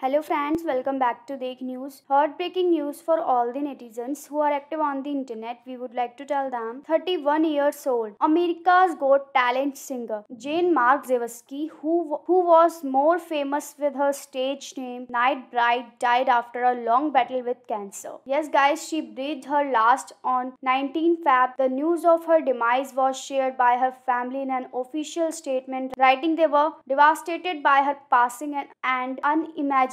Hello friends, welcome back to Dek News. Heartbreaking news for all the netizens who are active on the internet. We would like to tell them 31 years old, America's Got Talent singer Jane Mark Zewaski, who, who was more famous with her stage name Night Bride, died after a long battle with cancer. Yes guys, she breathed her last on 19 Feb. The news of her demise was shared by her family in an official statement writing they were devastated by her passing and unimaginable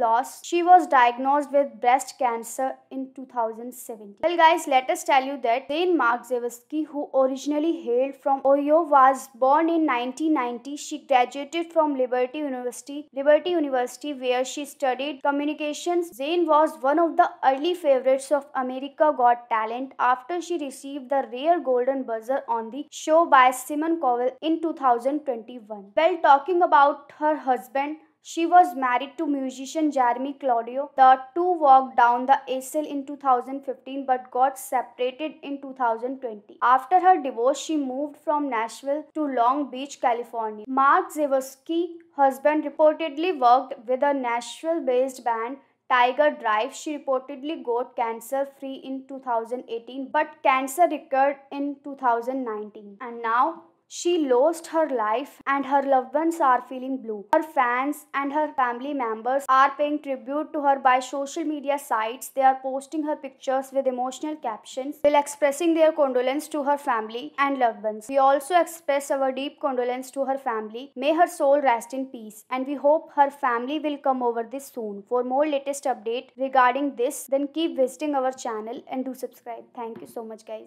loss. She was diagnosed with breast cancer in 2017. Well guys, let us tell you that Jane Mark who originally hailed from Ohio, was born in 1990. She graduated from Liberty University, Liberty University where she studied communications. Jane was one of the early favorites of America Got Talent after she received the rare golden buzzer on the show by Simon Cowell in 2021. Well, talking about her husband, she was married to musician Jeremy Claudio. The two walked down the aisle in 2015 but got separated in 2020. After her divorce, she moved from Nashville to Long Beach, California. Mark Zawoski, husband, reportedly worked with a Nashville-based band Tiger Drive. She reportedly got cancer free in 2018 but cancer recurred in 2019. And now she lost her life and her loved ones are feeling blue. Her fans and her family members are paying tribute to her by social media sites. They are posting her pictures with emotional captions while expressing their condolence to her family and loved ones. We also express our deep condolence to her family. May her soul rest in peace and we hope her family will come over this soon. For more latest update regarding this, then keep visiting our channel and do subscribe. Thank you so much guys.